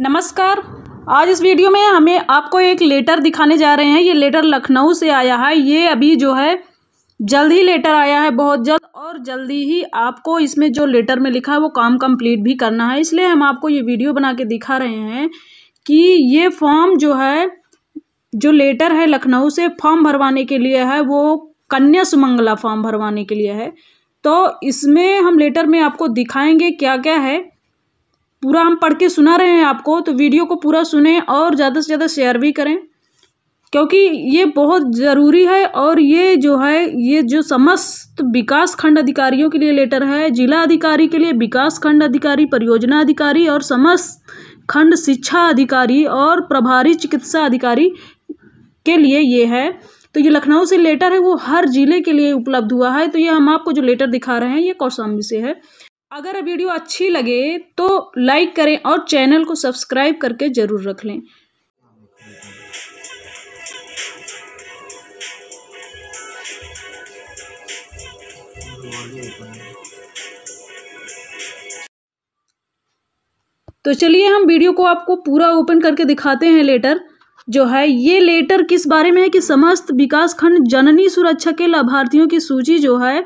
नमस्कार आज इस वीडियो में हमें आपको एक लेटर दिखाने जा रहे हैं ये लेटर लखनऊ से आया है ये अभी जो है जल्द ही लेटर आया है बहुत जल्द और जल्दी ही आपको इसमें जो लेटर में लिखा है वो काम कंप्लीट भी करना है इसलिए हम आपको ये वीडियो बना के दिखा रहे हैं कि ये फॉर्म जो है जो लेटर है लखनऊ से फॉर्म भरवाने के लिए है वो कन्या सुमंगला फॉर्म भरवाने के लिए है तो इसमें हम लेटर में आपको दिखाएंगे क्या क्या है पूरा हम पढ़ के सुना रहे हैं आपको तो वीडियो को पूरा सुने और ज़्यादा से ज़्यादा शेयर भी करें क्योंकि ये बहुत ज़रूरी है और ये जो है ये जो समस्त विकास खंड अधिकारियों के लिए लेटर है जिला अधिकारी के लिए विकास खंड अधिकारी परियोजना अधिकारी और समस्त खंड शिक्षा अधिकारी और प्रभारी चिकित्सा अधिकारी के लिए ये है तो ये लखनऊ से लेटर है वो हर ज़िले के लिए उपलब्ध हुआ है तो ये हम आपको जो लेटर दिखा रहे हैं ये कौशाम्बी से है अगर वीडियो अच्छी लगे तो लाइक करें और चैनल को सब्सक्राइब करके ज़रूर रख लें तो चलिए हम वीडियो को आपको पूरा ओपन करके दिखाते हैं लेटर जो है ये लेटर किस बारे में है कि समस्त विकासखंड जननी सुरक्षा के लाभार्थियों की सूची जो है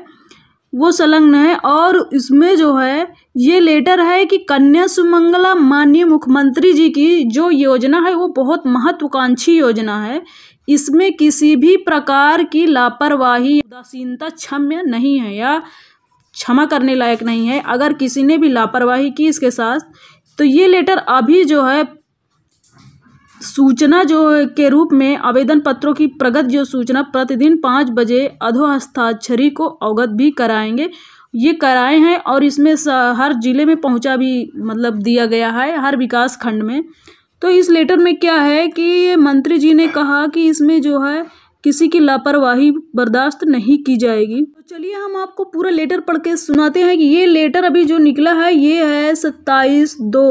वो संलग्न है और इसमें जो है ये लेटर है कि कन्या सुमंगला माननीय मुख्यमंत्री जी की जो योजना है वो बहुत महत्वाकांक्षी योजना है इसमें किसी भी प्रकार की लापरवाही उदासीनता क्षम्य नहीं है या क्षमा करने लायक नहीं है अगर किसी ने भी लापरवाही की इसके साथ तो ये लेटर अभी जो है सूचना जो के रूप में आवेदन पत्रों की प्रगत जो सूचना प्रतिदिन पाँच बजे अधोहस्ताक्षरी को अवगत भी कराएंगे ये कराए हैं और इसमें हर जिले में पहुंचा भी मतलब दिया गया है हर विकास खंड में तो इस लेटर में क्या है कि मंत्री जी ने कहा कि इसमें जो है किसी की लापरवाही बर्दाश्त नहीं की जाएगी तो चलिए हम आपको पूरा लेटर पढ़ के सुनाते हैं कि ये लेटर अभी जो निकला है ये है सत्ताईस दो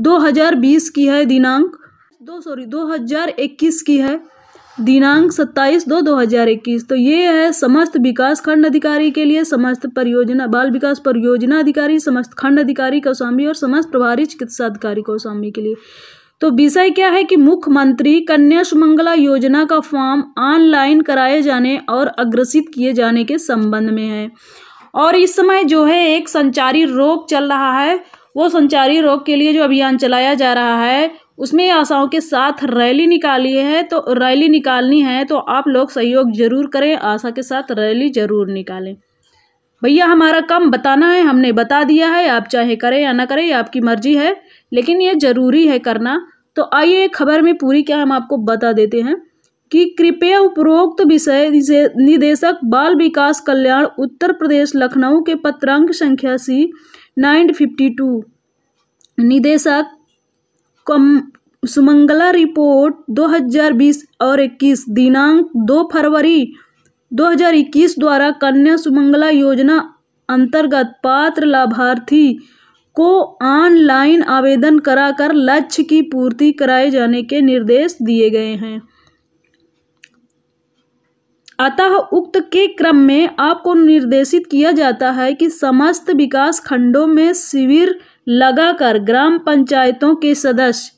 दो हज़ार बीस की है दिनांक दो सॉरी दो हजार इक्कीस की है दिनांक सत्ताईस दो दो हजार इक्कीस तो ये है समस्त विकास खंड अधिकारी के लिए समस्त परियोजना बाल विकास परियोजना अधिकारी समस्त खंड अधिकारी कौशाम्बी और समस्त प्रभारी चिकित्सा अधिकारी कौशाम्बी के लिए तो विषय क्या है कि मुख्यमंत्री कन्या सुमंगला योजना का फॉर्म ऑनलाइन कराए जाने और अग्रसित किए जाने के संबंध में है और इस समय जो है एक संचारी रोग चल रहा है वो संचारी रोग के लिए जो अभियान चलाया जा रहा है उसमें आशाओं के साथ रैली निकाली है तो रैली निकालनी है तो आप लोग सहयोग जरूर करें आशा के साथ रैली जरूर निकालें भैया हमारा काम बताना है हमने बता दिया है आप चाहे करें या ना करें आपकी मर्जी है लेकिन ये ज़रूरी है करना तो आइए खबर में पूरी क्या हम आपको बता देते हैं कि कृपया उपरोक्त विषय निदेशक बाल विकास कल्याण उत्तर प्रदेश लखनऊ के पत्रांक संख्या सी नाइन फिफ्टी टू निदेशक कम सुमंगला रिपोर्ट 2020 और 21 दिनांक 2 फरवरी 2021 द्वारा कन्या सुमंगला योजना अंतर्गत पात्र लाभार्थी को ऑनलाइन आवेदन कराकर लक्ष्य की पूर्ति कराए जाने के निर्देश दिए गए हैं अतः उक्त के क्रम में आपको निर्देशित किया जाता है कि समस्त विकास खंडों में शिविर लगाकर ग्राम पंचायतों के सदस्य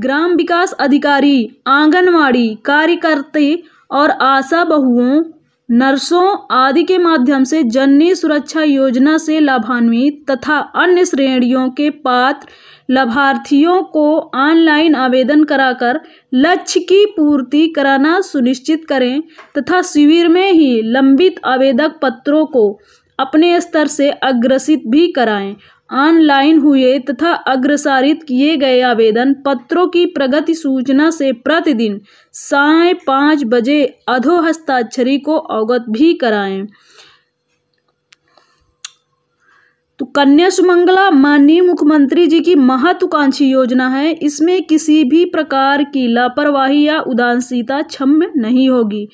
ग्राम विकास अधिकारी आंगनवाड़ी कार्यकर्ते और आशा बहुओं नर्सों आदि के माध्यम से जननी सुरक्षा योजना से लाभान्वित तथा अन्य श्रेणियों के पात्र लाभार्थियों को ऑनलाइन आवेदन कराकर लक्ष्य की पूर्ति कराना सुनिश्चित करें तथा शिविर में ही लंबित आवेदक पत्रों को अपने स्तर से अग्रसित भी कराएं ऑनलाइन हुए तथा अग्रसारित किए गए आवेदन पत्रों की प्रगति सूचना से प्रतिदिन साय पाँच बजे अधोहस्ताक्षरी को अवगत भी कराएं तो कन्या सुमंगला माननीय मुख्यमंत्री जी की महत्वाकांक्षी योजना है इसमें किसी भी प्रकार की लापरवाही या उदासीनता क्षम्य नहीं होगी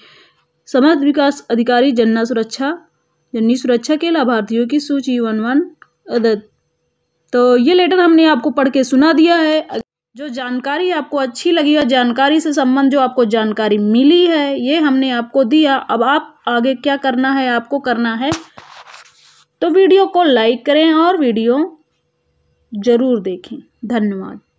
समर्थ विकास अधिकारी जन्ना सुरक्षा जननी सुरक्षा के लाभार्थियों की सूची वन वन अदत तो ये लेटर हमने आपको पढ़ के सुना दिया है जो जानकारी आपको अच्छी लगी है जानकारी से संबंध जो आपको जानकारी मिली है ये हमने आपको दिया अब आप आगे क्या करना है आपको करना है तो वीडियो को लाइक करें और वीडियो ज़रूर देखें धन्यवाद